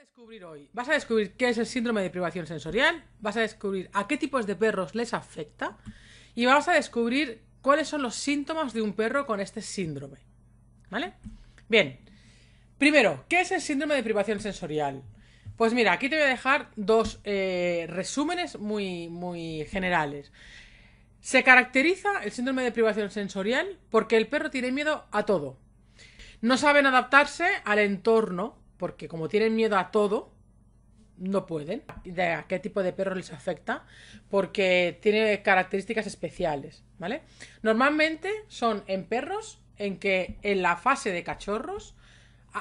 descubrir hoy? Vas a descubrir qué es el síndrome de privación sensorial, vas a descubrir a qué tipos de perros les afecta y vamos a descubrir cuáles son los síntomas de un perro con este síndrome. ¿Vale? Bien. Primero, ¿qué es el síndrome de privación sensorial? Pues mira, aquí te voy a dejar dos eh, resúmenes muy, muy generales. Se caracteriza el síndrome de privación sensorial porque el perro tiene miedo a todo. No saben adaptarse al entorno porque como tienen miedo a todo, no pueden. ¿De qué tipo de perro les afecta? Porque tiene características especiales, ¿vale? Normalmente son en perros en que en la fase de cachorros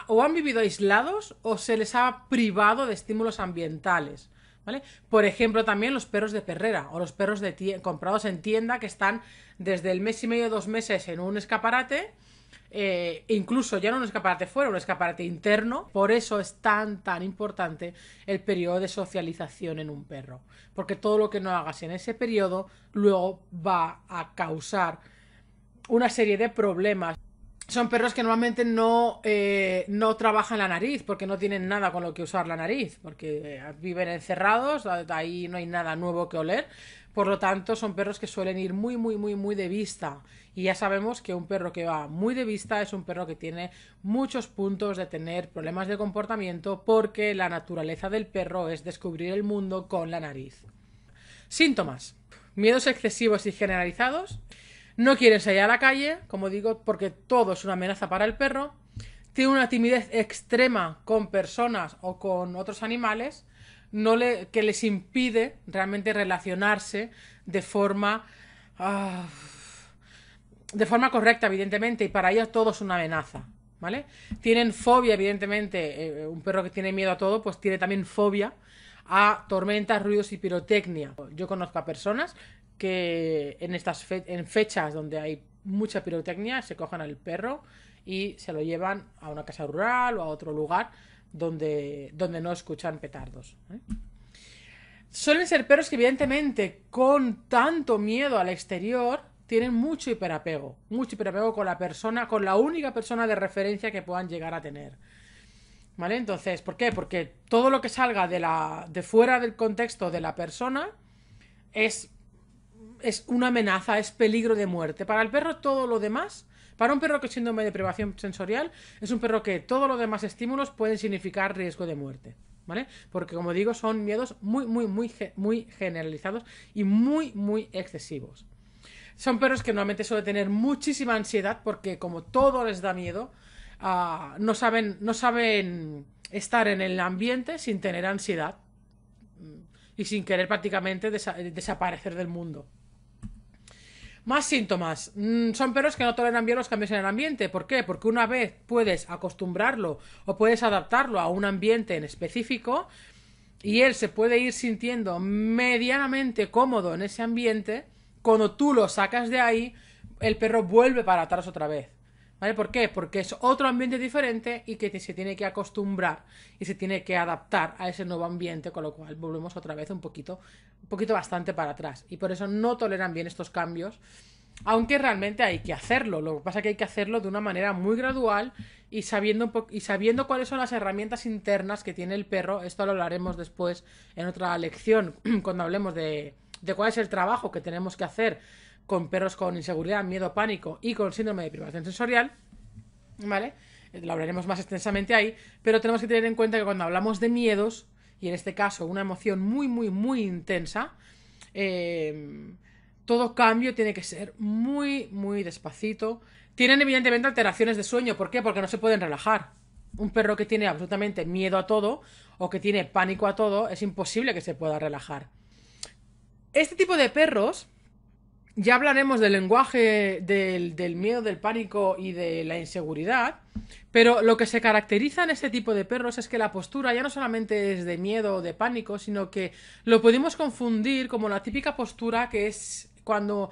o han vivido aislados o se les ha privado de estímulos ambientales. ¿Vale? Por ejemplo, también los perros de perrera o los perros de comprados en tienda que están desde el mes y medio, dos meses en un escaparate eh, incluso ya no un escaparate fuera, un escaparate interno. Por eso es tan, tan importante el periodo de socialización en un perro. Porque todo lo que no hagas en ese periodo luego va a causar una serie de problemas son perros que normalmente no, eh, no trabajan la nariz porque no tienen nada con lo que usar la nariz, porque eh, viven encerrados, ahí no hay nada nuevo que oler. Por lo tanto, son perros que suelen ir muy, muy, muy, muy de vista. Y ya sabemos que un perro que va muy de vista es un perro que tiene muchos puntos de tener problemas de comportamiento porque la naturaleza del perro es descubrir el mundo con la nariz. Síntomas. Miedos excesivos y generalizados no quiere salir a la calle, como digo, porque todo es una amenaza para el perro. Tiene una timidez extrema con personas o con otros animales que les impide realmente relacionarse de forma ah, de forma correcta, evidentemente, y para ellos todo es una amenaza. ¿Vale? Tienen fobia, evidentemente. Eh, un perro que tiene miedo a todo, pues tiene también fobia a tormentas, ruidos y pirotecnia. Yo conozco a personas que en estas en fechas donde hay mucha pirotecnia se cojan al perro y se lo llevan a una casa rural o a otro lugar donde, donde no escuchan petardos. ¿eh? Suelen ser perros que evidentemente con tanto miedo al exterior tienen mucho hiperapego, mucho hiperapego con la persona, con la única persona de referencia que puedan llegar a tener. ¿Vale? Entonces, ¿por qué? Porque todo lo que salga de la de fuera del contexto de la persona es es una amenaza, es peligro de muerte. Para el perro todo lo demás, para un perro que síndrome de privación sensorial, es un perro que todos los demás estímulos pueden significar riesgo de muerte. ¿Vale? Porque como digo, son miedos muy, muy, muy, muy generalizados y muy, muy excesivos. Son perros que normalmente suelen tener muchísima ansiedad porque como todo les da miedo, ah, no, saben, no saben estar en el ambiente sin tener ansiedad mm, y sin querer prácticamente desaparecer del mundo. Más síntomas. Mm, son perros que no toleran bien los cambios en el ambiente. ¿Por qué? Porque una vez puedes acostumbrarlo o puedes adaptarlo a un ambiente en específico y él se puede ir sintiendo medianamente cómodo en ese ambiente, cuando tú lo sacas de ahí, el perro vuelve para atrás otra vez. ¿Vale? ¿Por qué? Porque es otro ambiente diferente y que se tiene que acostumbrar y se tiene que adaptar a ese nuevo ambiente, con lo cual volvemos otra vez un poquito, un poquito bastante para atrás. Y por eso no toleran bien estos cambios, aunque realmente hay que hacerlo. Lo que pasa es que hay que hacerlo de una manera muy gradual y sabiendo, y sabiendo cuáles son las herramientas internas que tiene el perro. Esto lo hablaremos después en otra lección, cuando hablemos de, de cuál es el trabajo que tenemos que hacer con perros con inseguridad, miedo, pánico y con síndrome de privación sensorial, ¿vale? Eh, lo hablaremos más extensamente ahí, pero tenemos que tener en cuenta que cuando hablamos de miedos, y en este caso una emoción muy, muy, muy intensa, eh, todo cambio tiene que ser muy, muy despacito. Tienen evidentemente alteraciones de sueño, ¿por qué? Porque no se pueden relajar. Un perro que tiene absolutamente miedo a todo o que tiene pánico a todo, es imposible que se pueda relajar. Este tipo de perros, ya hablaremos del lenguaje del, miedo, del pánico y de la inseguridad, pero lo que se caracteriza en este tipo de perros es que la postura ya no solamente es de miedo o de pánico, sino que lo podemos confundir como la típica postura que es cuando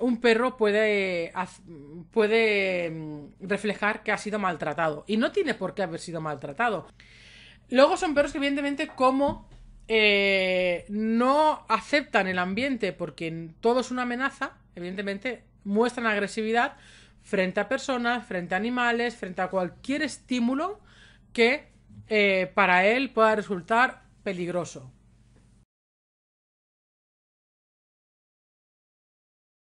un perro puede, puede mm, reflejar que ha sido maltratado y no tiene por qué haber sido maltratado. Luego son perros que evidentemente como eh, no aceptan el ambiente porque todo es una amenaza, evidentemente, muestran agresividad frente a personas, frente a animales, frente a cualquier estímulo que eh, para él pueda resultar peligroso.